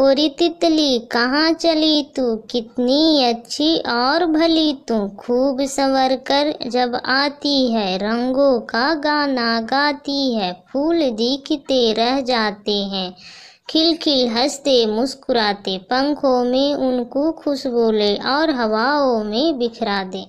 ओरी तितली कहाँ चली तू कितनी अच्छी और भली तू खूब संवर कर जब आती है रंगों का गाना गाती है फूल दिखते रह जाते हैं खिलखिल हंसते मुस्कुराते पंखों में उनको खुशबोले और हवाओं में बिखरा दे